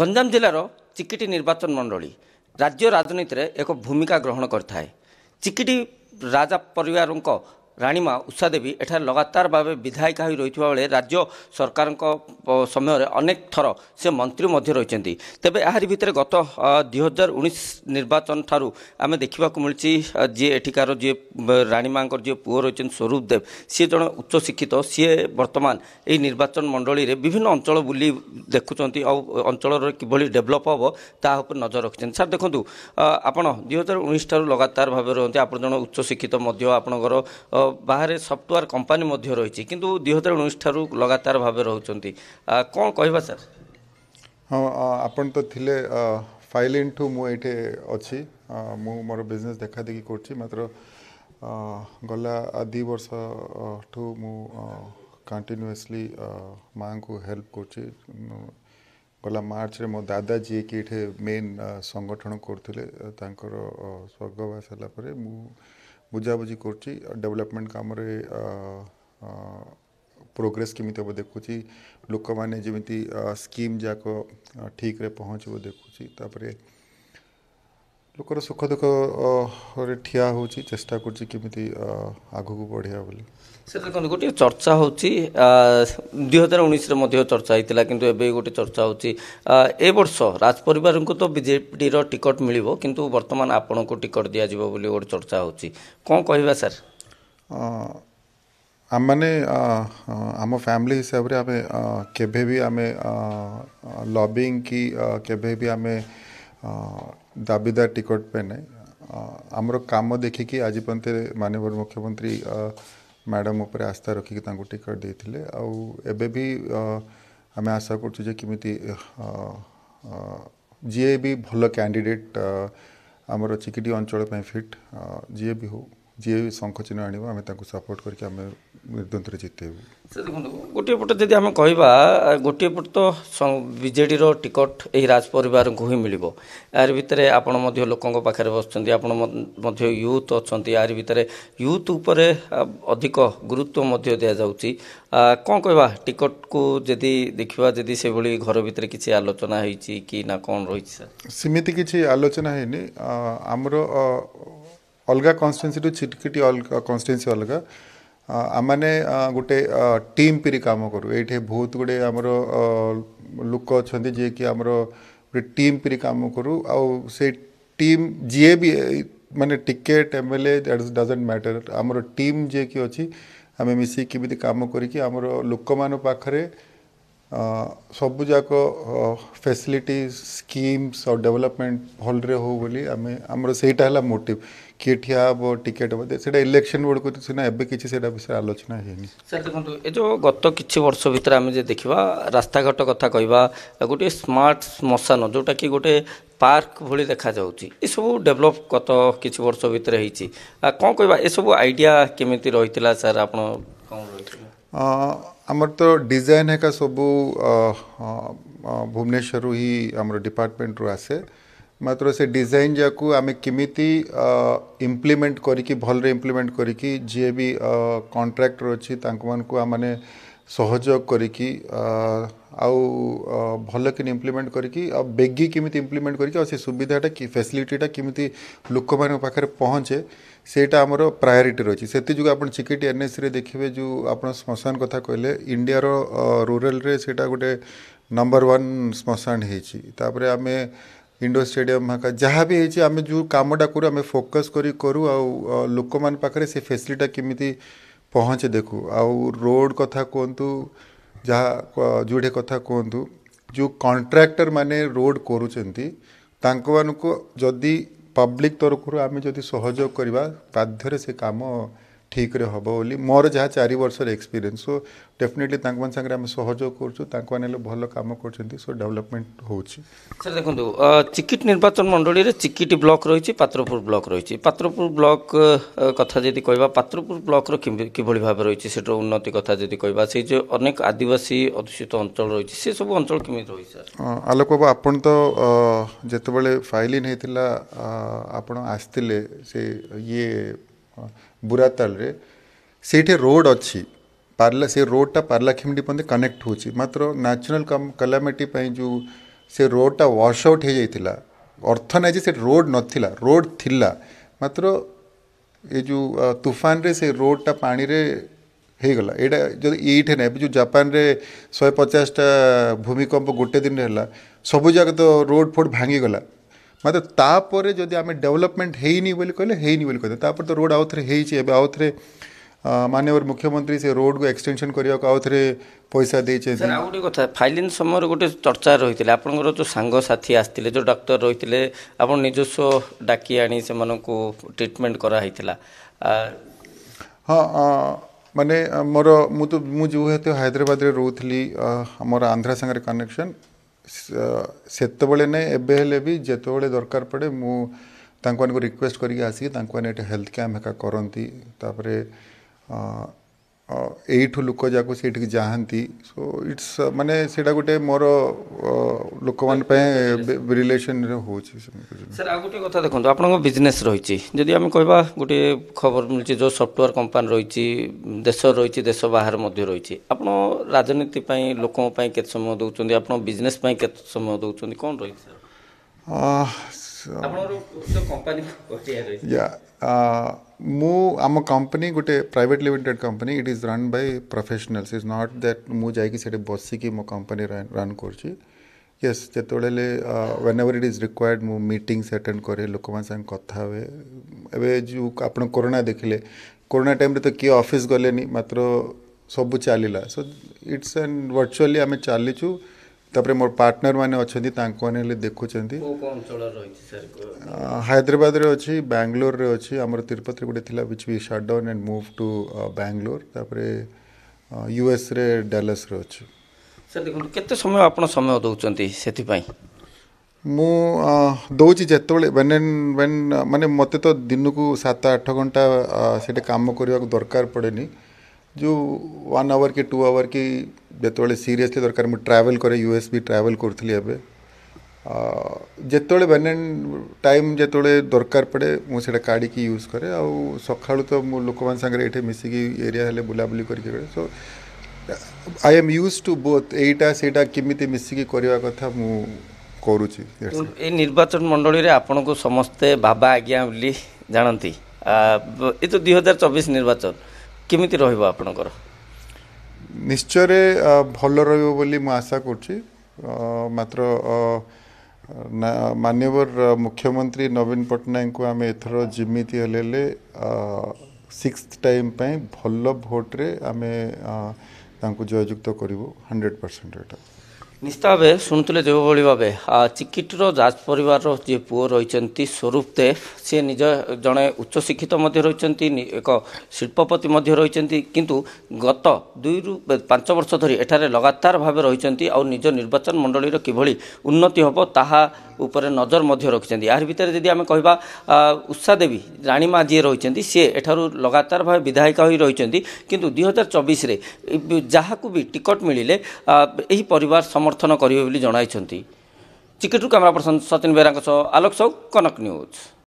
ଗଞ୍ଜାମ ଜିଲ୍ଲାର ଚିକିଟି ନିର୍ବାଚନ ମଣ୍ଡଳୀ ରାଜ୍ୟ ରାଜନୀତିରେ ଏକ ଭୂମିକା ଗ୍ରହଣ କରିଥାଏ ଚିକିଟି ରାଜା ପରିବାରଙ୍କ ରାଣୀମା ଉଷାଦେବୀ ଏଠାରେ ଲଗାତାର ଭାବେ ବିଧାୟିକା ହୋଇ ରହିଥିବା ବେଳେ ରାଜ୍ୟ ସରକାରଙ୍କ ସମୟରେ ଅନେକ ଥର ସେ ମନ୍ତ୍ରୀ ମଧ୍ୟ ରହିଛନ୍ତି ତେବେ ଏହାରି ଭିତରେ ଗତ ଦୁଇହଜାର ଉଣେଇଶ ନିର୍ବାଚନ ଠାରୁ ଆମେ ଦେଖିବାକୁ ମିଳିଛି ଯିଏ ଏଠିକାର ଯିଏ ରାଣୀମାଙ୍କର ଯିଏ ପୁଅ ରହିଛନ୍ତି ସ୍ୱରୂପ ଦେବ ସିଏ ଜଣେ ଉଚ୍ଚଶିକ୍ଷିତ ସିଏ ବର୍ତ୍ତମାନ ଏହି ନିର୍ବାଚନ ମଣ୍ଡଳୀରେ ବିଭିନ୍ନ ଅଞ୍ଚଳ ବୁଲି ଦେଖୁଛନ୍ତି ଆଉ ଅଞ୍ଚଳର କିଭଳି ଡେଭଲପ୍ ହେବ ତାହା ଉପରେ ନଜର ରଖିଛନ୍ତି ସାର୍ ଦେଖନ୍ତୁ ଆପଣ ଦୁଇହଜାର ଉଣେଇଶ ଠାରୁ ଲଗାତାର ଭାବେ ରୁହନ୍ତି ଆପଣ ଜଣେ ଉଚ୍ଚଶିକ୍ଷିତ ମଧ୍ୟ ଆପଣଙ୍କର ବାହାରେ ସଫ୍ଟୱେୟାର କମ୍ପାନୀ ମଧ୍ୟ ରହିଛି କିନ୍ତୁ ଦୁଇ ହଜାର ଉଣେଇଶ ଠାରୁ ଲଗାତାର ଭାବେ ରହୁଛନ୍ତି କ'ଣ କହିବା ସାର୍ ହଁ ଆପଣ ତ ଥିଲେ ଫାଇଲ ଠୁ ମୁଁ ଏଇଠି ଅଛି ମୁଁ ମୋର ବିଜନେସ୍ ଦେଖାଦେଖି କରୁଛି ମାତ୍ର ଗଲା ଦୁଇ ବର୍ଷ ଠୁ ମୁଁ କଣ୍ଟିନ୍ୟୁଅସ୍ଲି ମାଆଙ୍କୁ ହେଲ୍ପ କରୁଛି ଗଲା ମାର୍ଚ୍ଚରେ ମୋ ଦାଦା ଯିଏକି ଏଠି ମେନ୍ ସଂଗଠନ କରୁଥିଲେ ତାଙ୍କର ସ୍ୱର୍ଗବାସ ହେଲା ପରେ ମୁଁ बुझाबुझी कर डेभलपमेंट कम प्रोग्रेस केमी हम देखुची लोक मैंने जमी स्कीम जाक ठिक्रे पहुँचब देखुची तापरे ଲୋକର ସୁଖ ଦୁଃଖରେ ଠିଆ ହେଉଛି ଚେଷ୍ଟା କରୁଛି କେମିତି ଆଗକୁ ବଢ଼ିବା ବୋଲି ସାର୍ ଦେଖନ୍ତୁ ଗୋଟିଏ ଚର୍ଚ୍ଚା ହେଉଛି ଦୁଇ ହଜାର ଉଣେଇଶରେ ମଧ୍ୟ ଚର୍ଚ୍ଚା ହେଇଥିଲା କିନ୍ତୁ ଏବେ ଗୋଟିଏ ଚର୍ଚ୍ଚା ହେଉଛି ଏ ବର୍ଷ ରାଜ ପରିବାରଙ୍କୁ ତ ବିଜେପିର ଟିକଟ ମିଳିବ କିନ୍ତୁ ବର୍ତ୍ତମାନ ଆପଣଙ୍କୁ ଟିକଟ ଦିଆଯିବ ବୋଲି ଗୋଟେ ଚର୍ଚ୍ଚା ହେଉଛି କ'ଣ କହିବା ସାର୍ ଆମମାନେ ଆମ ଫ୍ୟାମିଲି ହିସାବରେ ଆମେ କେବେ ବି ଆମେ ଲବିଂ କି କେବେ ବି ଆମେ दाबीदार टिकट पे ना आमर काम देखिकी आज पर्यत मानव मुख्यमंत्री मैडम उपर आस्था रखिकी टिकट दे आम आशा कर जीए भी भल कैंडिडेट आमर चिकिटी अंचल फिट जीए भी हो ଯିଏ ଶଙ୍ଖ ଚିହ୍ନ ଆଣିବ ଆମେ ତାଙ୍କୁ ସପୋର୍ଟ କରିକି ଆମେ ଦ୍ୱନ୍ଦ୍ୱରେ ଜିତେଇବୁ ଦେଖନ୍ତୁ ଗୋଟିଏ ପଟେ ଯଦି ଆମେ କହିବା ଗୋଟିଏ ପଟେ ତ ବିଜେଡ଼ିର ଟିକଟ ଏହି ରାଜ ପରିବାରଙ୍କୁ ହିଁ ମିଳିବ ଏହାରି ଭିତରେ ଆପଣ ମଧ୍ୟ ଲୋକଙ୍କ ପାଖରେ ବସୁଛନ୍ତି ଆପଣ ମଧ୍ୟ ୟୁଥ୍ ଅଛନ୍ତି ଏହାରି ଭିତରେ ୟୁଥ୍ ଉପରେ ଅଧିକ ଗୁରୁତ୍ୱ ମଧ୍ୟ ଦିଆଯାଉଛି କ'ଣ କହିବା ଟିକଟକୁ ଯଦି ଦେଖିବା ଯଦି ସେଭଳି ଘର ଭିତରେ କିଛି ଆଲୋଚନା ହେଇଛି କି ନା କ'ଣ ରହିଛି ସାର୍ ସେମିତି କିଛି ଆଲୋଚନା ହେଇନି ଆମର ଅଲଗା କନଷ୍ଟିଚୁଏନ୍ସିଠୁ ଛିଟିକିଟି ଅଲଗା କନଷ୍ଟିଚୁଏନ୍ସି ଅଲଗା ଆମମାନେ ଗୋଟେ ଟିମ୍ ପରି କାମ କରୁ ଏଇଠି ବହୁତ ଗୁଡ଼ିଏ ଆମର ଲୋକ ଅଛନ୍ତି ଯିଏକି ଆମର ଗୋଟେ ଟିମ୍ ପରି କାମ କରୁ ଆଉ ସେ ଟିମ୍ ଯିଏ ବି ମାନେ ticket M L A doesn't matter ଆମର ଟିମ୍ ଯିଏକି ଅଛି ଆମେ ମିଶିକି କେମିତି କାମ କରିକି ଆମର ଲୋକମାନଙ୍କ ପାଖରେ ସବୁଯାକ ଫ୍ୟାସିଲିଟିଜ୍ ସ୍କିମ୍ସ ଆଉ ଡେଭଲପମେଣ୍ଟ ହଲ୍ରେ ହଉ ବୋଲି ଆମେ ଆମର ସେଇଟା ହେଲା ମୋଟିଭ୍ କିଏ ଠିଆ ହେବ ଟିକେଟ୍ ହେବ ସେଇଟା ଇଲେକ୍ସନ୍ ବେଳକୁ ସିନା ଏବେ କିଛି ସେଇଟା ବିଷୟରେ ଆଲୋଚନା ହେଇନି ସାର୍ ଦେଖନ୍ତୁ ଏ ଯେଉଁ ଗତ କିଛି ବର୍ଷ ଭିତରେ ଆମେ ଯଦି ଦେଖିବା ରାସ୍ତାଘାଟ କଥା କହିବା ଗୋଟିଏ ସ୍ମାର୍ଟ ଶ୍ମଶାନ ଯେଉଁଟାକି ଗୋଟେ ପାର୍କ ଭଳି ଦେଖାଯାଉଛି ଏସବୁ ଡେଭଲପ୍ ଗତ କିଛି ବର୍ଷ ଭିତରେ ହେଇଛି କ'ଣ କହିବା ଏସବୁ ଆଇଡ଼ିଆ କେମିତି ରହିଥିଲା ସାର୍ ଆପଣ କ'ଣ ରହିଥିଲା ଆମର ତ ଡିଜାଇନ୍ ହେକା ସବୁ ଭୁବନେଶ୍ୱରରୁ ହିଁ ଆମର ଡିପାର୍ଟମେଣ୍ଟରୁ ଆସେ ମାତ୍ର ସେ ଡିଜାଇନ୍ ଯାକୁ ଆମେ କେମିତି ଇମ୍ପ୍ଲିମେଣ୍ଟ କରିକି ଭଲରେ ଇମ୍ପ୍ଲିମେଣ୍ଟ କରିକି ଯିଏ ବି କଣ୍ଟ୍ରାକ୍ଟର ଅଛି ତାଙ୍କମାନଙ୍କୁ ଆମମାନେ सहयोग करी आउ भल कि इम्प्लीमेंट कर बेगी केमी इम्प्लीमेंट कर सुविधाटा कि फैसिलिटीटा केमी लोक मैं पहुँचे से आमर प्रायोरीटी रही से आप एन एस देखिए जो आप शमशान कथ कह इंडिया रूराल से गोटे नंबर वन शमशान होपर आम इंडोर स्टेडियम महाका जहाँ भी होती आम जो कामटा करूँ आम फोकस करूँ आ लोक मैं से फैसिलिटा केमी ପହଞ୍ଚ ଦେଖୁ ଆଉ ରୋଡ଼ କଥା କୁହନ୍ତୁ ଯାହା ଯୁଡ଼େ କଥା କୁହନ୍ତୁ ଯେଉଁ କଣ୍ଟ୍ରାକ୍ଟରମାନେ ରୋଡ଼ କରୁଛନ୍ତି ତାଙ୍କମାନଙ୍କୁ ଯଦି ପବ୍ଲିକ୍ ତରଫରୁ ଆମେ ଯଦି ସହଯୋଗ କରିବା ବାଧ୍ୟରେ ସେ କାମ ଠିକ୍ରେ ହେବ ବୋଲି ମୋର ଯାହା ଚାରି ବର୍ଷର ଏକ୍ସପିରିଏନ୍ସ ସୋ ଡେଫିନେଟଲି ତାଙ୍କମାନଙ୍କ ସାଙ୍ଗରେ ଆମେ ସହଯୋଗ କରୁଛୁ ତାଙ୍କମାନେ ହେଲେ ଭଲ କାମ କରୁଛନ୍ତି ସୋ ଡେଭଲପମେଣ୍ଟ ହେଉଛି ସାର୍ ଦେଖନ୍ତୁ ଚିକିଟ୍ ନିର୍ବାଚନ ମଣ୍ଡଳୀରେ ଚିକିଟ୍ ବ୍ଲକ୍ ରହିଛି ପାତ୍ରପୁର ବ୍ଲକ୍ ରହିଛି ପାତ୍ରପୁର ବ୍ଲକ୍ କଥା ଯଦି କହିବା ପାତ୍ରପୁର ବ୍ଲକ୍ର କିଭଳି ଭାବେ ରହିଛି ସେଠାର ଉନ୍ନତି କଥା ଯଦି କହିବା ସେଇ ଯେଉଁ ଅନେକ ଆଦିବାସୀ ଅଧ୍ୟୁଷିତ ଅଞ୍ଚଳ ରହିଛି ସେସବୁ ଅଞ୍ଚଳ କେମିତି ରହିଛି ସାର୍ ଆଲୋକ ବାବୁ ଆପଣ ତ ଯେତେବେଳେ ଫାଇଲିନ୍ ହେଇଥିଲା ଆପଣ ଆସିଥିଲେ ସେ ଇଏ बुरातालें सेठे रोड अच्छी पार्ला से रोडटा पार्लाखेमंडी पर्यटन कनेक्ट हो मात्र न्याचराल कलामिटी जो से रोडटा वाश आउट हो जाता अर्थ ना जी से रोड नाला रोड थी मात्र ये जो तूफान रे से रोडटा पाने होगा ये यही ना जो जापान में शह पचासटा भूमिकम्प गोटे दिन है सब तो रोड फोड भांगीगला ମାତ୍ର ତାପରେ ଯଦି ଆମେ ଡେଭଲପମେଣ୍ଟ ହେଇନି ବୋଲି କହିଲେ ହେଇନି ବୋଲି କହିଲେ ତାପରେ ତ ରୋଡ଼ ଆଉ ଥରେ ହେଇଛି ଏବେ ଆଉ ଥରେ ମାନ୍ୟବର ମୁଖ୍ୟମନ୍ତ୍ରୀ ସେ ରୋଡ଼କୁ ଏକ୍ସଟେନସନ୍ କରିବାକୁ ଆଉ ଥରେ ପଇସା ଦେଇଛନ୍ତି ଆଉ ଗୋଟେ କଥା ଫାଇଲିଂ ସମୟରେ ଗୋଟେ ଚର୍ଚ୍ଚା ରହିଥିଲା ଆପଣଙ୍କର ଯେଉଁ ସାଙ୍ଗସାଥି ଆସିଥିଲେ ଯେଉଁ ଡାକ୍ତର ରହିଥିଲେ ଆପଣ ନିଜସ୍ୱ ଡାକି ଆଣି ସେମାନଙ୍କୁ ଟ୍ରିଟମେଣ୍ଟ କରାହେଇଥିଲା ହଁ ମାନେ ମୋର ମୁଁ ତ ମୁଁ ଯେହେତୁ ହାଇଦ୍ରାବାଦରେ ରହୁଥିଲି ଆମର ଆନ୍ଧ୍ରା ସାଙ୍ଗରେ କନେକ୍ସନ୍ ସେତେବେଳେ ନେ ଏବେ ହେଲେ ବି ଯେତେବେଳେ ଦରକାର ପଡ଼େ ମୁଁ ତାଙ୍କମାନଙ୍କୁ ରିକ୍ୱେଷ୍ଟ କରିକି ଆସିକି ତାଙ୍କମାନେ ଏଠି ହେଲ୍ଥ କ୍ୟାମ୍ପ ହେକା କରନ୍ତି ତାପରେ ଏଇଠୁ ଲୋକ ଯାକ ସେଇଠିକି ଯାଆନ୍ତି ସୋ ଇଟ୍ସ ମାନେ ସେଇଟା ଗୋଟେ ମୋର ଲୋକମାନଙ୍କ ପାଇଁ ରିଲେସନରେ ହେଉଛି ସାର୍ ଆଉ ଗୋଟେ କଥା ଦେଖନ୍ତୁ ଆପଣଙ୍କ ବିଜନେସ୍ ରହିଛି ଯଦି ଆମେ କହିବା ଗୋଟିଏ ଖବର ମିଳୁଛି ଯେଉଁ ସଫ୍ଟୱେୟାର କମ୍ପାନୀ ରହିଛି ଦେଶ ରହିଛି ଦେଶ ବାହାରେ ମଧ୍ୟ ରହିଛି ଆପଣ ରାଜନୀତି ପାଇଁ ଲୋକଙ୍କ ପାଇଁ କେତେ ସମୟ ଦେଉଛନ୍ତି ଆପଣ ବିଜନେସ୍ ପାଇଁ କେତେ ସମୟ ଦେଉଛନ୍ତି କ'ଣ ରହିଛି ସାର୍ या ମୁଁ ଆମ କମ୍ପାନୀ ଗୋଟେ private limited company it is run by professionals is not that ମୁଁ ଯାଇକି ସେଠି ବସିକି ମୋ କମ୍ପାନୀ ରନ୍ କରୁଛି ୟେସ୍ ଯେତେବେଳେ whenever it is required ମୁଁ ମିଟିଂସ ଆଟେଣ୍ଡ କରେ ଲୋକମାନଙ୍କ ସାଙ୍ଗେ କଥା ହୁଏ ଏବେ ଯେଉଁ ଆପଣ କରୋନା ଦେଖିଲେ କରୋନା ଟାଇମ୍ରେ ତ କିଏ ଅଫିସ୍ ଗଲେନି ମାତ୍ର ସବୁ ଚାଲିଲା ସୋ ଇଟ୍ସ ଆଣ୍ଡ ଭର୍ଚୁଆଲି ଆମେ ଚାଲିଛୁ ତାପରେ ମୋର ପାର୍ଟନରମାନେ ଅଛନ୍ତି ତାଙ୍କମାନେ ହେଲେ ଦେଖୁଛନ୍ତି ହାଇଦ୍ରାବାଦରେ ଅଛି ବାଙ୍ଗଲୋରରେ ଅଛି ଆମର ତିରୁପତିରେ ଗୋଟେ ଥିଲା ୱିଚ୍ ବି shut down move to Bangalore ତାପରେ ୟୁଏସ୍ରେ ଡାଲାସ୍ରେ ଅଛି ସାର୍ ଦେଖନ୍ତୁ କେତେ ସମୟ ଆପଣ ସମୟ ଦେଉଛନ୍ତି ସେଥିପାଇଁ ମୁଁ ଦେଉଛି ଯେତେବେଳେ ୱେନ୍ ୱେନ୍ ମାନେ ମୋତେ ତ ଦିନକୁ ସାତ ଆଠ ଘଣ୍ଟା ସେଇଟା କାମ କରିବାକୁ ଦରକାର ପଡ଼େନି जो वन आवर की ಟೂ ಅವರ್ ಕಿ ଯେତେବେଳେ ସିରିୟସ୍ଲି ଦରକାର ମୁଁ ଟ୍ରାଭେଲ୍ କରେ ୟୁ ଏସ୍ ବି ଟ୍ରାଭେଲ୍ କରୁଥିଲି ଏବେ ଯେତେବେଳେ ବେନ୍ ଟାଇମ୍ ଯେତେବେଳେ ଦରକାର ପଡ଼େ ମୁଁ ସେଇଟା କାଢ଼ିକି ୟୁଜ୍ କରେ ଆଉ ସକାଳୁ ତ ମୁଁ ଲୋକମାନଙ୍କ ସାଙ୍ଗରେ ଏଠି ମିଶିକି ଏରିଆ ହେଲେ ବୁଲାବୁଲି କରିକି କରେ so I am use to both ଏଇଟା ସେଇଟା କେମିତି ମିଶିକି କରିବା କଥା ମୁଁ କରୁଛି ଏ ନିର୍ବାଚନ ମଣ୍ଡଳୀରେ ଆପଣଙ୍କୁ ସମସ୍ତେ ବାବା ଆଜ୍ଞା ବୋଲି ଜାଣନ୍ତି ଏ ତ ଦୁଇ ହଜାର ଚବିଶ ନିର୍ବାଚନ କେମିତି ରହିବ ଆପଣଙ୍କର ନିଶ୍ଚୟରେ ଭଲ ରହିବ ବୋଲି ମୁଁ ଆଶା କରୁଛି ମାତ୍ର ମାନ୍ୟବର ମୁଖ୍ୟମନ୍ତ୍ରୀ ନବୀନ ପଟ୍ଟନାୟକଙ୍କୁ ଆମେ ଏଥର ଯେମିତି ହେଲେ ହେଲେ ସିକ୍ସ ଟାଇମ୍ ପାଇଁ ଭଲ ଭୋଟ୍ରେ ଆମେ ତାଙ୍କୁ ଜୟଯୁକ୍ତ କରିବୁ ହଣ୍ଡ୍ରେଡ଼ ପରସେଣ୍ଟ ଏଇଟା ନିଶ୍ଚିତ ଭାବେ ଶୁଣୁଥିଲେ ଯେଉଁଭଳି ଭାବେ ଚିକିଟିର ରାଜ ପରିବାରର ଯିଏ ପୁଅ ରହିଛନ୍ତି ସ୍ୱରୂପ ଦେବ ସିଏ ନିଜ ଜଣେ ଉଚ୍ଚଶିକ୍ଷିତ ମଧ୍ୟ ରହିଛନ୍ତି ଏକ ଶିଳ୍ପପତି ମଧ୍ୟ ରହିଛନ୍ତି କିନ୍ତୁ ଗତ ଦୁଇରୁ ପାଞ୍ଚ ବର୍ଷ ଧରି ଏଠାରେ ଲଗାତାର ଭାବେ ରହିଛନ୍ତି ଆଉ ନିଜ ନିର୍ବାଚନ ମଣ୍ଡଳୀର କିଭଳି ଉନ୍ନତି ହେବ ତାହା ଉପରେ ନଜର ମଧ୍ୟ ରଖିଛନ୍ତି ଏହାରି ଭିତରେ ଯଦି ଆମେ କହିବା ଉଷା ଦେବୀ ରାଣୀମା ଯିଏ ରହିଛନ୍ତି ସିଏ ଏଠାରୁ ଲଗାତାର ଭାବେ ବିଧାୟିକା ହୋଇ ରହିଛନ୍ତି କିନ୍ତୁ ଦୁଇ ହଜାର ଚବିଶରେ ଯାହାକୁ ବି ଟିକଟ ମିଳିଲେ ଏହି ପରିବାର ସମର୍ଥ ସମର୍ଥନ କରିବେ ବୋଲି ଜଣାଇଛନ୍ତି ଚିକେଟ୍ରୁ କ୍ୟାମେରା ପର୍ସନ୍ ସଚିନ ବେହେରାଙ୍କ ସହ ଆଲୋକ ସାହୁ କନକ ନ୍ୟୁଜ୍